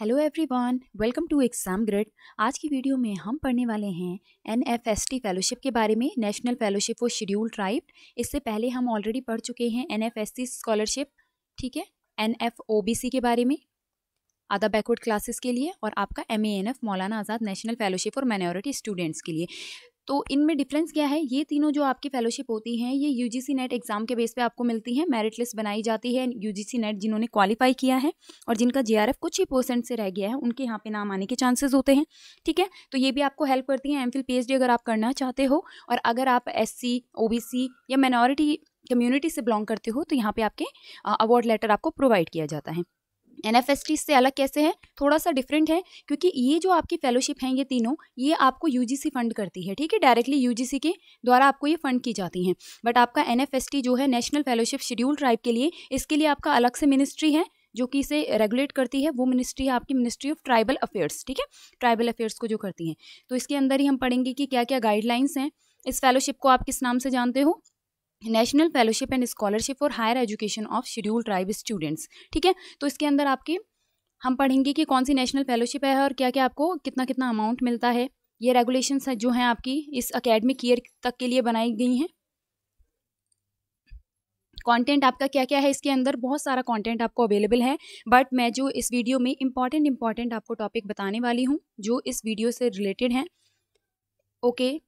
Hello everyone welcome to exam grade आज की video में हम पढ़ने वाले हैं N F S T fellowship के बारे में national fellowship for schedule tribe इससे पहले हम ऑलरेडी पढ़ चुके हैं N F S T scholarship ठीक है N F O B C के बारे में आधा बैकवर्ड क्लासेस के लिए और आपका M A N F Maulana Azad national fellowship for minority students के लिए तो इनमें डिफरेंस क्या है ये तीनों जो आपकी फेलोशिप होती हैं ये यू जी नेट एग्जाम के बेस पे आपको मिलती है मेरिट लिस्ट बनाई जाती है यू जी नेट जिन्होंने क्वालिफाई किया है और जिनका जे कुछ ही परसेंट से रह गया है उनके यहाँ पे नाम आने के चांसेस होते हैं ठीक है तो ये भी आपको हेल्प करती हैं एम फिल अगर आप करना चाहते हो और अगर आप एस सी या माइनॉरिटी कम्युनिटी से बिलोंग करते हो तो यहाँ पे आपके अवार्ड लेटर आपको प्रोवाइड किया जाता है एन टी से अलग कैसे है थोड़ा सा डिफरेंट है क्योंकि ये जो आपकी फेलोशिप हैं ये तीनों ये आपको सी फंड करती है ठीक है डायरेक्टली सी के द्वारा आपको ये फंड की जाती हैं बट आपका टी जो है नेशनल फेलोशिप शेड्यूल ट्राइब के लिए इसके लिए आपका अलग से मिनिस्ट्री है जो कि इसे रेगुलेट करती है वो मिनिस्ट्री है आपकी मिनिस्ट्री ऑफ ट्राइबल अफेयर्स ठीक है ट्राइबल अफेयर्स को जो करती हैं तो इसके अंदर ही हम पढ़ेंगे कि क्या क्या गाइडलाइंस हैं इस फेलोशिप को आप किस नाम से जानते हो national fellowship and scholarship for higher education of schedule tribe students ठीक है तो इसके अंदर आपके हम पढ़ेंगे कि कौन सी नेशनल फेलोशिप है और क्या क्या आपको कितना कितना अमाउंट मिलता है ये रेगुलेशंस जो हैं आपकी इस अकेडमिक ईयर तक के लिए बनाई गई हैं कंटेंट आपका क्या क्या है इसके अंदर बहुत सारा कंटेंट आपको अवेलेबल है बट मैं जो इस वीडियो में इंपॉर्टेंट इंपॉर्टेंट आपको टॉपिक बताने वाली हूँ जो इस वीडियो से रिलेटेड हैं ओके okay,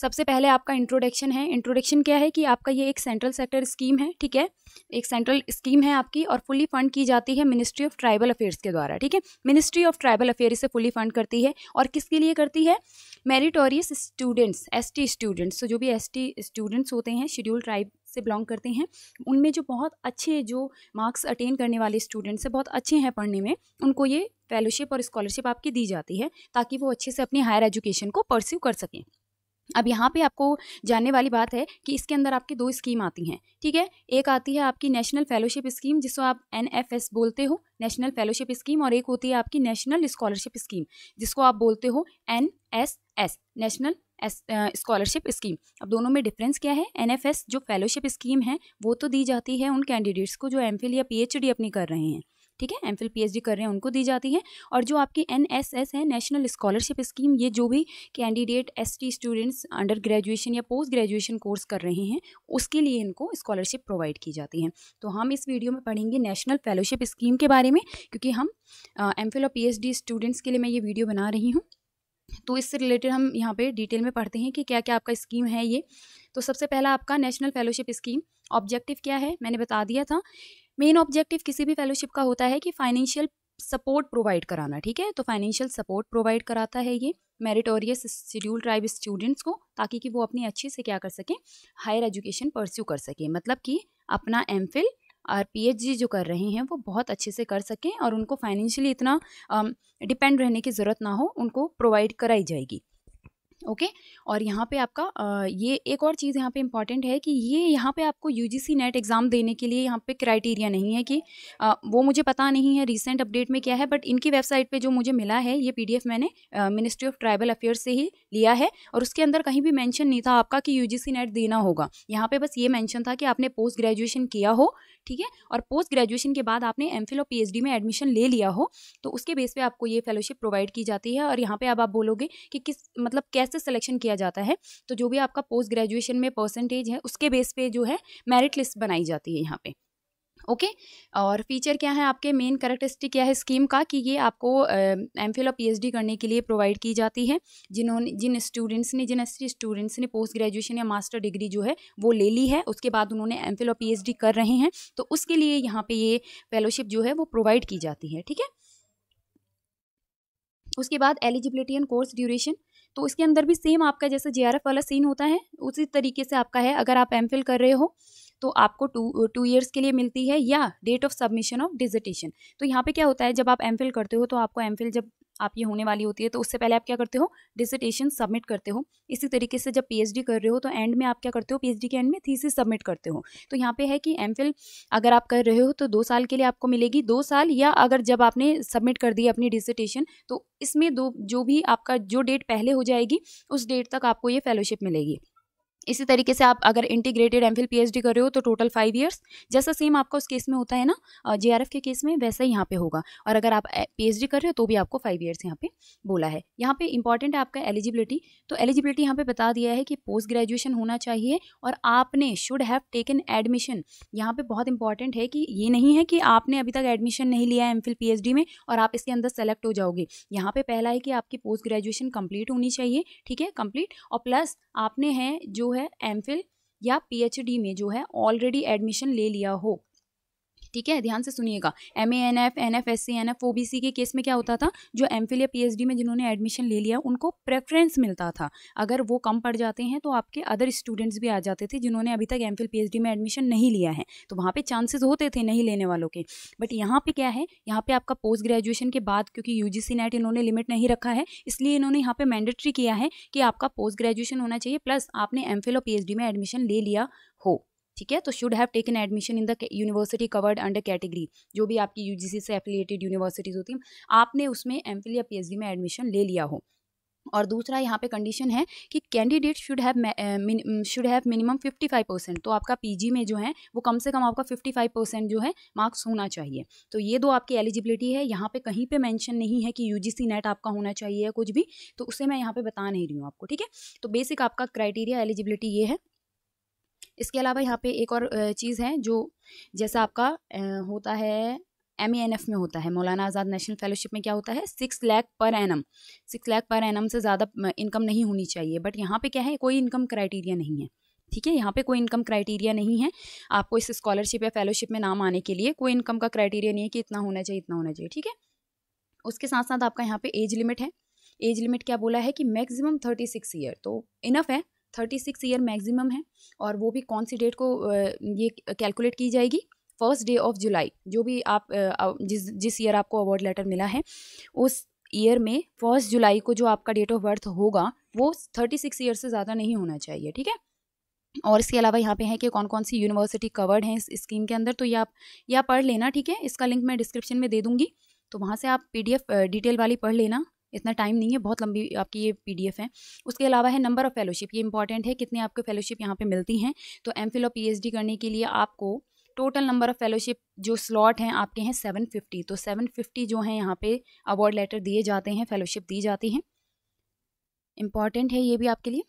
सबसे पहले आपका इंट्रोडक्शन है इंट्रोडक्शन क्या है कि आपका ये एक सेंट्रल सेक्टर स्कीम है ठीक है एक सेंट्रल स्कीम है आपकी और फुली फंड की जाती है मिनिस्ट्री ऑफ ट्राइबल अफेयर्स के द्वारा ठीक है मिनिस्ट्री ऑफ ट्राइबल अफेयर इसे फुली फंड करती है और किसके लिए करती है मेरिटोरियस स्टूडेंट्स एस स्टूडेंट्स तो जो भी एस स्टूडेंट्स होते हैं शेड्यूल ट्राइब से बिलोंग करते हैं उनमें जो बहुत अच्छे जो मार्क्स अटेन करने वाले स्टूडेंट्स हैं बहुत अच्छे हैं पढ़ने में उनको ये फेलोशिप और स्कॉलरशिप आपकी दी जाती है ताकि वो अच्छे से अपनी हायर एजुकेशन को परस्यू कर सकें अब यहाँ पे आपको जानने वाली बात है कि इसके अंदर आपकी दो स्कीम आती हैं ठीक है एक आती है आपकी नेशनल फेलोशिप स्कीम जिसको आप एन बोलते हो नेशनल फेलोशिप स्कीम और एक होती है आपकी नेशनल स्कॉलरशिप स्कीम जिसको आप बोलते हो N S S national scholarship scheme अब दोनों में डिफरेंस क्या है एन जो फेलोशिप स्कीम है वो तो दी जाती है उन कैंडिडेट्स को जो एम या पी अपनी कर रहे हैं ठीक है एम फिल पी कर रहे हैं उनको दी जाती है और जो आपकी एन है नेशनल स्कॉलरशिप स्कीम ये जो भी candidates students under graduation या पोस्ट ग्रेजुएशन कोर्स कर रहे हैं उसके लिए इनको स्कॉलरशिप प्रोवाइड की जाती है तो हम इस वीडियो में पढ़ेंगे नेशनल फेलोशिप स्कीम के बारे में क्योंकि हम एम और पी स्टूडेंट्स के लिए मैं ये वीडियो बना रही हूँ तो इससे रिलेटेड हम यहाँ पे डिटेल में पढ़ते हैं कि क्या क्या आपका स्कीम है ये तो सबसे पहला आपका नेशनल फेलोशिप स्कीम ऑब्जेक्टिव क्या है मैंने बता दिया था मेन ऑब्जेक्टिव किसी भी फेलोशिप का होता है कि फाइनेंशियल सपोर्ट प्रोवाइड कराना ठीक है तो फाइनेंशियल सपोर्ट प्रोवाइड कराता है ये मेरिटोरियस शेड्यूल ट्राइब स्टूडेंट्स को ताकि कि वो अपनी अच्छे से क्या कर सकें हायर एजुकेशन परस्यू कर सकें मतलब कि अपना एम फिल और पीएचडी जो कर रहे हैं वो बहुत अच्छे से कर सकें और उनको फाइनेंशियली इतना डिपेंड रहने की ज़रूरत ना हो उनको प्रोवाइड कराई जाएगी ओके okay? और यहाँ पे आपका ये एक और चीज़ यहाँ पे इम्पॉर्टेंट है कि ये यहाँ पे आपको यूजीसी नेट एग्ज़ाम देने के लिए यहाँ पे क्राइटेरिया नहीं है कि वो मुझे पता नहीं है रिसेंट अपडेट में क्या है बट इनकी वेबसाइट पे जो मुझे मिला है ये पीडीएफ मैंने मिनिस्ट्री ऑफ ट्राइबल अफेयर्स से ही लिया है और उसके अंदर कहीं भी मैंशन नहीं था आपका कि यू नेट देना होगा यहाँ पर बस ये मैंशन था कि आपने पोस्ट ग्रेजुएशन किया हो ठीक है और पोस्ट ग्रेजुएशन के बाद आपने एम और पी में एडमिशन ले लिया हो तो उसके बेस पर आपको ये फेलोशिप प्रोवाइड की जाती है और यहाँ पर अब आप बोलोगे कि किस मतलब कैसे कैसे सिलेक्शन किया जाता है तो जो भी आपका पोस्ट ग्रेजुएशन में परसेंटेज है उसके बेस पे जो है मेरिट लिस्ट बनाई जाती है यहाँ पे ओके okay? और फीचर क्या है आपके मेन करेक्टरिस्टिक क्या है स्कीम का कि ये आपको एम फिल और पी करने के लिए प्रोवाइड की जाती है जिन्होंने जिन स्टूडेंट्स ने जिन ऐसे स्टूडेंट्स ने पोस्ट ग्रेजुएशन या मास्टर डिग्री जो है वो ले ली है उसके बाद उन्होंने एम फिल और पी कर रहे हैं तो उसके लिए यहाँ पे ये फेलोशिप जो है वो प्रोवाइड की जाती है ठीक है उसके बाद एलिजिबिलिटी एंड कोर्स ड्यूरेशन तो इसके अंदर भी सेम आपका जैसे जे वाला सीन होता है उसी तरीके से आपका है अगर आप एम कर रहे हो तो आपको टू टू ईयर्स के लिए मिलती है या date of submission of dissertation तो यहाँ पे क्या होता है जब आप एम करते हो तो आपको एम जब आप ये होने वाली होती है तो उससे पहले आप क्या करते हो डिसिटेशन सबमिट करते हो इसी तरीके से जब पीएचडी कर रहे हो तो एंड में आप क्या करते हो पीएचडी के एंड में थीसिस सबमिट करते हो तो यहाँ पे है कि एम अगर आप कर रहे हो तो दो साल के लिए आपको मिलेगी दो साल या अगर जब आपने सबमिट कर दी अपनी डिसिटेशन तो इसमें दो जो भी आपका जो डेट पहले हो जाएगी उस डेट तक आपको ये फेलोशिप मिलेगी इसी तरीके से आप अगर इंटीग्रेटेड एम फिल पी कर रहे हो तो टोटल फाइव ईयर्स जैसा सेम आपका उस केस में होता है ना जे के केस में वैसा ही यहाँ पे होगा और अगर आप पी कर रहे हो तो भी आपको फाइव ईयर्स यहाँ पे बोला है यहाँ पे इंपॉर्टेंट है आपका एलिजिबिलिटी तो एलिजिबिलिटी यहाँ पे बता दिया है कि पोस्ट ग्रेजुएशन होना चाहिए और आपने शुड हैव टेकन एडमिशन यहाँ पे बहुत इंपॉर्टेंट है कि ये नहीं है कि आपने अभी तक एडमिशन नहीं लिया है एम फिल में और आप इसके अंदर सेलेक्ट हो जाओगे यहाँ पे पहला है कि आपकी पोस्ट ग्रेजुएशन कम्प्लीट होनी चाहिए ठीक है कम्प्लीट और प्लस आपने हैं जो है एम या पी में जो है ऑलरेडी एडमिशन ले लिया हो ठीक है ध्यान से सुनिएगा M A N F N F S C N F O B C के केस में क्या होता था जो एम फिल या पी एच डी में जिन्होंने एडमिशन ले लिया उनको प्रेफरेंस मिलता था अगर वो कम पड़ जाते हैं तो आपके अदर स्टूडेंट्स भी आ जाते थे जिन्होंने अभी तक M Phil P H D में एडमिशन नहीं लिया है तो वहाँ पर चांसेज होते थे नहीं लेने वालों के बट यहाँ पर क्या है यहाँ पर आपका पोस्ट ग्रेजुएशन के बाद क्योंकि यू जी सी नेट इन्होंने लिमिट नहीं रखा है इसलिए इन्होंने यहाँ पर मैंडेटरी किया है कि आपका पोस्ट ग्रेजुएशन होना चाहिए प्लस आपने एम फिल और पी एच डी में एडमिशन ले लिया हो ठीक है तो should have taken admission in the university covered under category जो भी आपकी यू से एफिलेटेड यूनिवर्सिटीज़ होती हैं आपने उसमें एम या पी में एडमिशन ले लिया हो और दूसरा यहाँ पे कंडीशन है कि candidate should have should have minimum 55 percent तो आपका पीजी में जो है वो कम से कम आपका 55 परसेंट जो है मार्क्स होना चाहिए तो ये दो आपकी एलिजिबिलिटी है यहाँ पे कहीं पे मेंशन नहीं है कि यूजीसी नेट आपका होना चाहिए या कुछ भी तो उसे मैं यहाँ पे बता नहीं रही हूँ आपको ठीक है तो बेसिक आपका क्राइटेरिया एलिजिबिलिटी ये है इसके अलावा यहाँ पे एक और चीज़ है जो जैसा आपका होता है एम में होता है मौलाना आज़ाद नेशनल फेलोशिप में क्या होता है सिक्स लैख पर एन एम सिक्स लैख पर एन एम से ज़्यादा इनकम नहीं होनी चाहिए बट यहाँ पे क्या है कोई इनकम क्राइटेरिया नहीं है ठीक है यहाँ पे कोई इनकम क्राइटेरिया नहीं है आपको इस स्कॉलरशिप या फेलोशिप में नाम आने के लिए कोई इनकम का क्राइटेरिया नहीं है कि इतना होना चाहिए इतना होना चाहिए ठीक है उसके साथ साथ आपका यहाँ पे एज लिमिट है एज लिमिट क्या बोला है कि मैक्सिमम थर्टी सिक्स ईयर तो इनफ है थर्टी सिक्स ईयर मैक्सिमम है और वो भी कौन सी डेट को ये कैलकुलेट की जाएगी फर्स्ट डे ऑफ जुलाई जो भी आप जिस जिस ईयर आपको अवार्ड लेटर मिला है उस ईयर में फर्स्ट जुलाई को जो आपका डेट ऑफ बर्थ होगा वो थर्टी सिक्स ईयर से ज़्यादा नहीं होना चाहिए ठीक है और इसके अलावा यहाँ पे है कि कौन कौन सी यूनिवर्सिटी कवर्ड हैं इस स्कीम के अंदर तो ये आप या पढ़ लेना ठीक है इसका लिंक मैं डिस्क्रिप्शन में दे दूँगी तो वहाँ से आप पीडीएफ डिटेल वाली पढ़ लेना इतना टाइम नहीं है बहुत लंबी आपकी ये पीडीएफ है उसके अलावा है नंबर ऑफ़ फेलोशिप ये इंपॉर्टेंट है कितने आपको फेलोशिप यहाँ पे मिलती हैं तो एम और पी करने के लिए आपको टोटल नंबर ऑफ़ फेलोशिप जो स्लॉट हैं आपके हैं सेवन फिफ्टी तो सेवन फिफ्टी जो हैं यहाँ पे अवार्ड लेटर दिए जाते हैं फेलोशिप दी जाती हैं इम्पॉर्टेंट है ये भी आपके लिए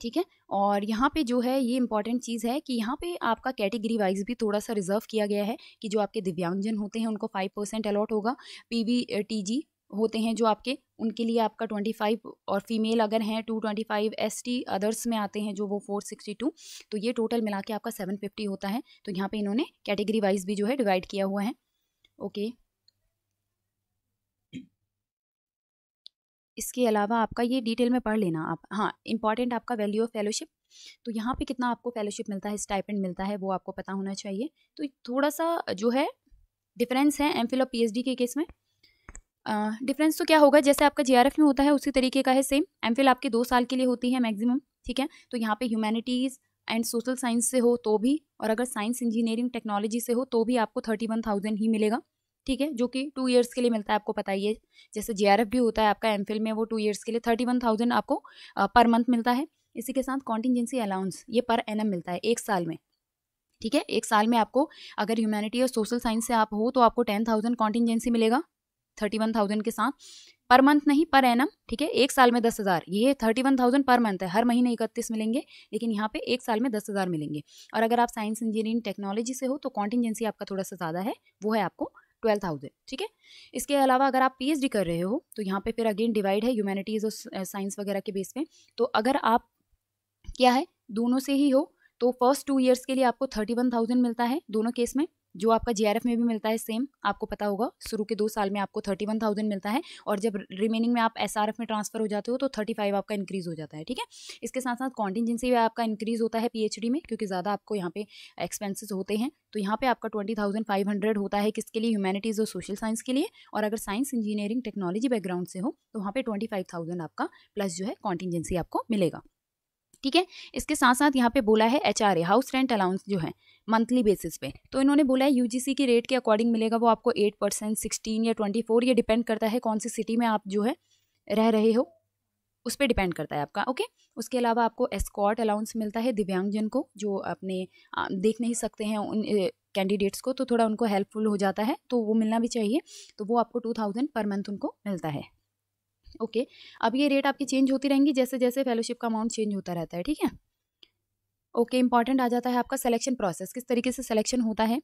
ठीक है और यहाँ पे जो है ये इंपॉर्टेंट चीज़ है कि यहाँ पे आपका कैटेगरी वाइज भी थोड़ा सा रिजर्व किया गया है कि जो आपके दिव्यांगजन होते हैं उनको फाइव परसेंट अलॉट होगा टी जी होते हैं जो आपके उनके लिए आपका ट्वेंटी फाइव और फीमेल अगर हैं two twenty five S T others में आते हैं जो वो फोर सिक्सटी टू तो ये टोटल मिला के आपका सेवन फिफ्टी होता है तो यहाँ पे इन्होंने कैटेगरी वाइज भी जो है डिवाइड किया हुआ है ओके इसके अलावा आपका ये डिटेल में पढ़ लेना आप हाँ इंपॉर्टेंट आपका वैल्यू ऑफ फेलोशिप तो यहाँ पे कितना आपको फेलोशिप मिलता है स्टाइपेंड मिलता है वो आपको पता होना चाहिए तो थोड़ा सा जो है डिफरेंस है एम फिल और पी के केस में डिफरेंस तो क्या होगा जैसे आपका जीआरएफ में होता है उसी तरीके का है सेम एमफिल आपके दो साल के लिए होती है मैक्सिमम ठीक है तो यहाँ पे ह्यूमैनिटीज़ एंड सोशल साइंस से हो तो भी और अगर साइंस इंजीनियरिंग टेक्नोलॉजी से हो तो भी आपको थर्टी वन थाउजेंड ही मिलेगा ठीक है जो कि टू ईयर्स के लिए मिलता है आपको पता ही है जैसे जे भी होता है आपका एम में वो टू ईयर्स के लिए थर्टी वन थाउजेंड आपको पर मंथ मिलता है इसी के साथ कॉन्टीजेंसी अलाउंस ये पर एन मिलता है एक साल में ठीक है एक साल में आपको अगर ह्यूमैनिटी और सोशल साइंस से आप हो तो आपको टेन थाउजेंड कॉन्टीजेंसी मिलेगा थर्टी वन थाउजेंड के साथ पर मंथ नहीं पर एनम ठीक है एक साल में दस हज़ार ये thirty one thousand per month है हर महीने इकतीस मिलेंगे लेकिन यहाँ पे एक साल में दस हज़ार मिलेंगे और अगर आप साइंस इंजीनियरिंग टेक्नोलॉजी से हो तो कॉन्टिजेंसी आपका थोड़ा सा ज़्यादा है वो है आपको ट्वेल्व थाउजेंड ठीक है इसके अलावा अगर आप पी कर रहे हो तो यहाँ पे फिर अगेन डिवाइड है ह्यूमैनिटीज़ और साइंस वगैरह के बेस पे तो अगर आप क्या है दोनों से ही हो तो फर्स्ट टू ईयर्स के लिए आपको थर्टी वन थाउजेंड मिलता है दोनों केस में जो आपका जे में भी मिलता है सेम आपको पता होगा शुरू के दो साल में आपको थर्टी वन थाउजेंड मिलता है और जब रिमेनिंग में आप एस में ट्रांसफर हो जाते हो तो थर्टी फाइव आपका इंक्रीज हो जाता है ठीक है इसके साथ साथ कॉन्टिजेंसी भी आपका इंक्रीज होता है पी में क्योंकि ज़्यादा आपको यहाँ पे एक्सपेंसिस होते हैं तो यहाँ पे आपका ट्वेंटी थाउजेंड फाइव हंड्रेड होता है किसके लिए ह्यूमैनिटीज़ और सोशल साइंस के लिए और अगर साइंस इंजीनियरिंग टेक्नोलॉजी बैकग्राउंड से हो तो वहाँ पे ट्वेंटी फाइव थाउजेंड आपका प्लस जो है कॉन्टिजेंसी आपको मिलेगा ठीक है इसके साथ साथ यहाँ पे बोला है H R A house rent allowance जो है मंथली बेसिस पे तो इन्होंने बोला है यूजीसी के रेट के अकॉर्डिंग मिलेगा वो आपको एट परसेंट सिक्सटीन या ट्वेंटी फोर ये डिपेंड करता है कौन सी सिटी में आप जो है रह रहे हो उस पर डिपेंड करता है आपका ओके उसके अलावा आपको एस्कॉट अलाउंस मिलता है दिव्यांगजन को जो अपने देख नहीं सकते हैं उन कैंडिडेट्स को तो थोड़ा उनको हेल्पफुल हो जाता है तो वो मिलना भी चाहिए तो वो आपको टू थाउजेंड पर मंथ उनको मिलता है ओके अब ये रेट आपकी चेंज होती रहेंगी जैसे जैसे फेलोशिप का अमाउंट चेंज होता रहता है ठीक है ओके इंपॉर्टेंट आ जाता है आपका सिलेक्शन प्रोसेस किस तरीके से सिलेक्शन होता है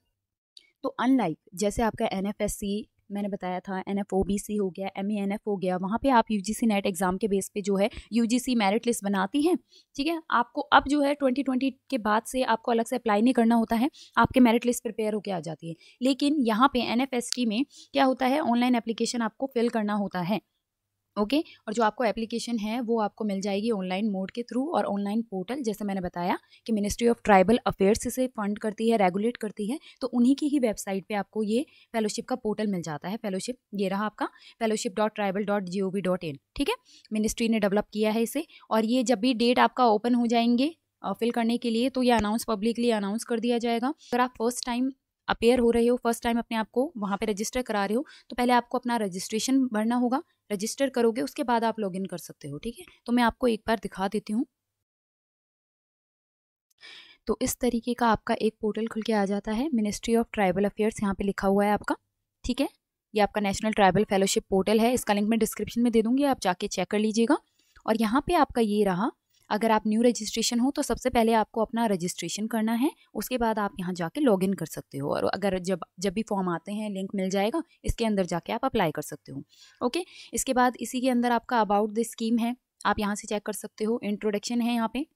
तो अनलाइक जैसे आपका एन मैंने बताया था N F O B C हो गया एम ई एन एफ हो गया वहाँ पे आप U G C NET exam के बेस पे जो है U G C merit list बनाती हैं ठीक है आपको अब जो है ट्वेंटी ट्वेंटी के बाद से आपको अलग से अप्लाई नहीं करना होता है आपके मेरिट लिस्ट प्रिपेयर होकर आ जाती है लेकिन यहाँ पे एन एफ एस टी में क्या होता है ऑनलाइन एप्लीकेशन आपको फिल करना होता है ओके और जो आपको एप्लीकेशन है वो आपको मिल जाएगी ऑनलाइन मोड के थ्रू और ऑनलाइन पोर्टल जैसे मैंने बताया कि मिनिस्ट्री ऑफ ट्राइबल अफेयर्स इसे फंड करती है रेगुलेट करती है तो उन्हीं की ही वेबसाइट पर आपको ये फेलोशिप का पोर्टल मिल जाता है फेलोशिप ये रहा आपका fellowship dot tribal dot G O V dot in ठीक है मिनिस्ट्री ने डेवलप किया है इसे और ये जब भी डेट आपका ओपन हो जाएंगे फिल करने के लिए तो ये अनाउंस पब्लिकली अनाउंस कर दिया जाएगा अगर आप फर्स्ट टाइम अपेयर हो रहे हो फर्स्ट टाइम अपने आप को वहाँ पे रजिस्टर करा रहे हो तो पहले आपको अपना रजिस्ट्रेशन भरना होगा रजिस्टर करोगे उसके बाद आप लॉगिन कर सकते हो ठीक है तो मैं आपको एक बार दिखा देती हूँ तो इस तरीके का आपका एक पोर्टल खुल के आ जाता है मिनिस्ट्री ऑफ ट्राइबल अफेयर्स यहाँ पे लिखा हुआ है आपका ठीक है ये आपका नेशनल ट्राइबल फेलोशिप पोर्टल है इसका लिंक मैं डिस्क्रिप्शन में दे दूंगी आप जाके चेक कर लीजिएगा और यहाँ पे आपका ये रहा अगर आप न्यू रजिस्ट्रेशन हो तो सबसे पहले आपको अपना रजिस्ट्रेशन करना है उसके बाद आप यहाँ जाके लॉग इन कर सकते हो और अगर जब जब भी फॉर्म आते हैं लिंक मिल जाएगा इसके अंदर जाके आप अप्लाई कर सकते हो ओके इसके बाद इसी के अंदर आपका अबाउट द स्कीम है आप यहाँ से चेक कर सकते हो इंट्रोडक्शन है यहाँ पे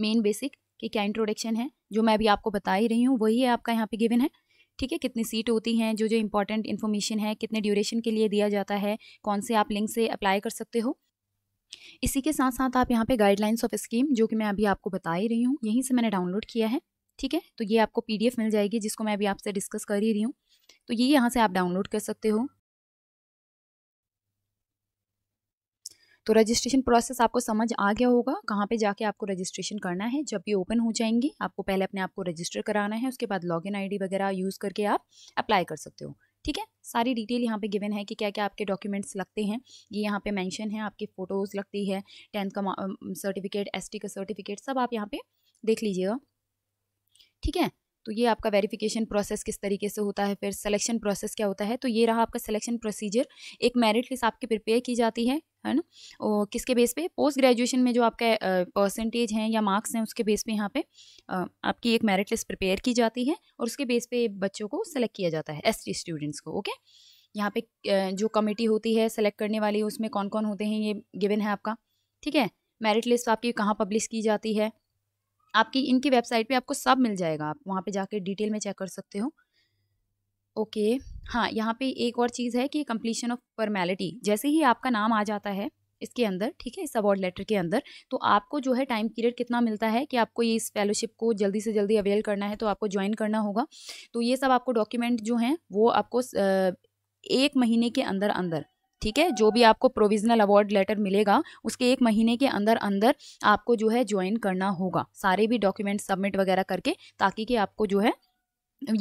मेन बेसिक कि क्या इंट्रोडक्शन है जो मैं अभी आपको बता ही रही हूँ वही है आपका यहाँ पे गिवन है ठीक है कितनी सीट होती हैं जो जो इंपॉर्टेंट इन्फॉर्मेशन है कितने ड्यूरेशन के लिए दिया जाता है कौन से आप लिंक से अप्लाई कर सकते हो इसी के साथ साथ आप यहाँ पे गाइडलाइंस ऑफ स्कीम जो कि मैं अभी आपको बता ही रही हूँ यहीं से मैंने डाउनलोड किया है ठीक है तो ये आपको पीडीएफ मिल जाएगी जिसको मैं अभी आपसे डिस्कस कर ही रही हूँ तो ये यहाँ से आप डाउनलोड कर सकते हो तो रजिस्ट्रेशन प्रोसेस आपको समझ आ गया होगा कहाँ पे जाके आपको रजिस्ट्रेशन करना है जब ये ओपन हो जाएंगी आपको पहले अपने आप को रजिस्टर कराना है उसके बाद लॉगिन आईडी वगैरह यूज़ करके आप अप्लाई कर सकते हो ठीक है सारी डिटेल यहाँ पे गिवन है कि क्या क्या आपके डॉक्यूमेंट्स लगते हैं ये यहाँ पे मेंशन है आपकी फ़ोटोज़ लगती है टेंथ का सर्टिफिकेट एसटी का सर्टिफिकेट सब आप यहाँ पे देख लीजिएगा ठीक है तो ये आपका वेरिफिकेशन प्रोसेस किस तरीके से होता है फिर सिलेक्शन प्रोसेस क्या होता है तो ये रहा आपका सिलेक्शन प्रोसीजर एक मेरिट लिस्ट आपकी प्रिपेयर की जाती है है ना और किसके बेस पे पोस्ट ग्रेजुएशन में जो आपका परसेंटेज हैं या मार्क्स हैं उसके बेस पे यहाँ पे आपकी एक मेरिट लिस्ट प्रिपेयर की जाती है और उसके बेस पे बच्चों को सेलेक्ट किया जाता है एस स्टूडेंट्स को ओके यहाँ पे जो कमेटी होती है सेलेक्ट करने वाली उसमें कौन कौन होते हैं ये गिवन है आपका ठीक है मेरिट लिस्ट आपकी कहाँ पब्लिश की जाती है आपकी इनकी वेबसाइट पे आपको सब मिल जाएगा आप वहाँ पे जाके डिटेल में चेक कर सकते हो ओके हाँ यहाँ पे एक और चीज़ है कि कम्प्लीशन ऑफ फॉर्मेलिटी जैसे ही आपका नाम आ जाता है इसके अंदर ठीक है इस अवार्ड लेटर के अंदर तो आपको जो है टाइम पीरियड कितना मिलता है कि आपको ये इस फेलोशिप को जल्दी से जल्दी अवेल करना है तो आपको ज्वाइन करना होगा तो ये सब आपको डॉक्यूमेंट जो हैं वो आपको एक महीने के अंदर अंदर ठीक है जो भी आपको प्रोविजनल अवार्ड लेटर मिलेगा उसके एक महीने के अंदर अंदर आपको जो है ज्वाइन करना होगा सारे भी डॉक्यूमेंट सबमिट वगैरह करके ताकि कि आपको जो है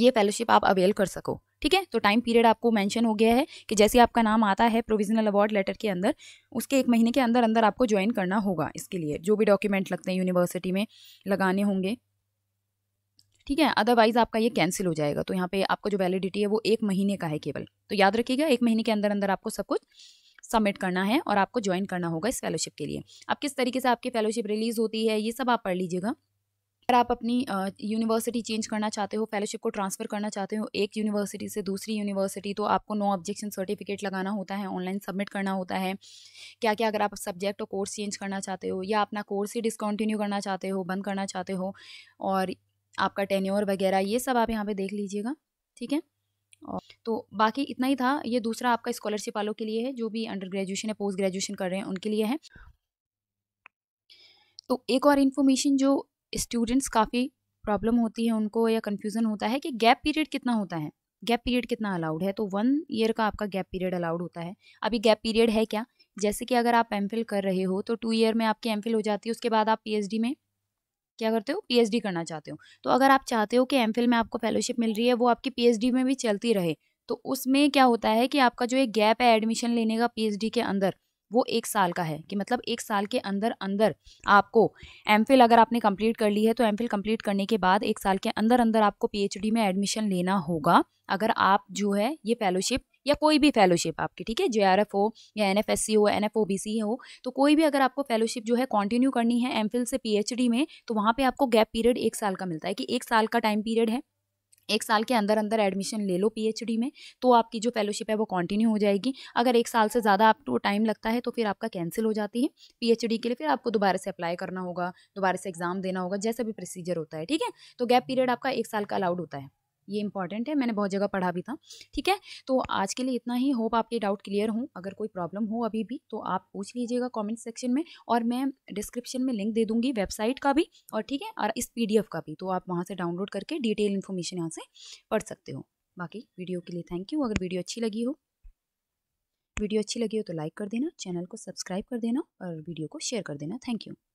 ये फेलोशिप आप अवेल कर सको ठीक है तो टाइम पीरियड आपको मेंशन हो गया है कि जैसे आपका नाम आता है प्रोविजनल अवार्ड लेटर के अंदर उसके एक महीने के अंदर अंदर आपको ज्वाइन करना होगा इसके लिए जो भी डॉक्यूमेंट लगते हैं यूनिवर्सिटी में लगाने होंगे ठीक है अदरवाइज आपका ये कैंसिल हो जाएगा तो यहाँ पे आपका जो वैलिडिटी है वो एक महीने का है केवल तो याद रखिएगा एक महीने के अंदर अंदर आपको सब कुछ सबमिट करना है और आपको ज्वाइन करना होगा इस फेलोशिप के लिए अब किस तरीके से आपकी फेलोशिप रिलीज होती है ये सब आप पढ़ लीजिएगा अगर आप अपनी यूनिवर्सिटी चेंज करना चाहते हो फेलोशिप को ट्रांसफ़र करना चाहते हो एक यूनिवर्सिटी से दूसरी यूनिवर्सिटी तो आपको नो ऑब्जेक्शन सर्टिफिकेट लगाना होता है ऑनलाइन सबमिट करना होता है क्या क्या अगर आप सब्जेक्ट और कोर्स चेंज करना चाहते हो या अपना कोर्स ही डिसकंटिन्यू करना चाहते हो बंद करना चाहते हो और आपका टेन्योर वगैरह ये सब आप यहाँ पे देख लीजिएगा ठीक है और तो बाकी इतना ही था ये दूसरा आपका स्कॉलरशिप वालों के लिए है जो भी अंडर ग्रेजुएशन या पोस्ट ग्रेजुएशन कर रहे हैं उनके लिए है तो एक और इन्फॉर्मेशन जो स्टूडेंट्स काफ़ी प्रॉब्लम होती है उनको या कन्फ्यूज़न होता है कि गैप पीरियड कितना होता है गैप पीरियड कितना अलाउड है तो वन ईयर का आपका गैप पीरियड अलाउड होता है अभी गैप पीरियड है क्या जैसे कि अगर आप एम कर रहे हो तो टू ईयर में आपकी एम हो जाती है उसके बाद आप पी में क्या करते हो पीएचडी करना चाहते हो तो अगर आप चाहते हो कि एम में आपको फेलोशिप मिल रही है वो आपकी पीएचडी में भी चलती रहे तो उसमें क्या होता है कि आपका जो एक गैप है एडमिशन लेने का पीएचडी के अंदर वो एक साल का है कि मतलब एक साल के अंदर अंदर आपको एम अगर आपने कंप्लीट कर ली है तो एम कंप्लीट करने के बाद एक साल के अंदर अंदर आपको पीएचडी में एडमिशन लेना होगा अगर आप जो है ये फेलोशिप या कोई भी फेलोशिप आपकी ठीक है जे आर एफ हो या एन एफ एस सी हो N F O B C हो तो कोई भी अगर आपको फेलोशिप जो है कंटिन्यू करनी है एम फिल से पी एच डी में तो वहाँ पर आपको गैप पीरियड एक साल का मिलता है कि एक साल का टाइम पीरियड है एक साल के अंदर अंदर एडमिशन ले लो पीएचडी में तो आपकी जो फेलोशिप है वो कंटिन्यू हो जाएगी अगर एक साल से ज़्यादा आपको टाइम लगता है तो फिर आपका कैंसिल हो जाती है पीएचडी के लिए फिर आपको दोबारा से अप्लाई करना होगा दोबारा से एग्ज़ाम देना होगा जैसा भी प्रोसीजर होता है ठीक है तो गैप पीरियड आपका एक साल का अलाउड होता है ये इंपॉर्टेंट है मैंने बहुत जगह पढ़ा भी था ठीक है तो आज के लिए इतना ही होप आपके डाउट क्लियर हूँ अगर कोई प्रॉब्लम हो अभी भी तो आप पूछ लीजिएगा कमेंट सेक्शन में और मैं डिस्क्रिप्शन में लिंक दे दूंगी वेबसाइट का भी और ठीक है और इस पीडीएफ का भी तो आप वहाँ से डाउनलोड करके डिटेल इन्फॉर्मेशन यहाँ से पढ़ सकते हो बाकी वीडियो के लिए थैंक यू अगर वीडियो अच्छी लगी हो वीडियो अच्छी लगी हो तो लाइक कर देना चैनल को सब्सक्राइब कर देना और वीडियो को शेयर कर देना थैंक यू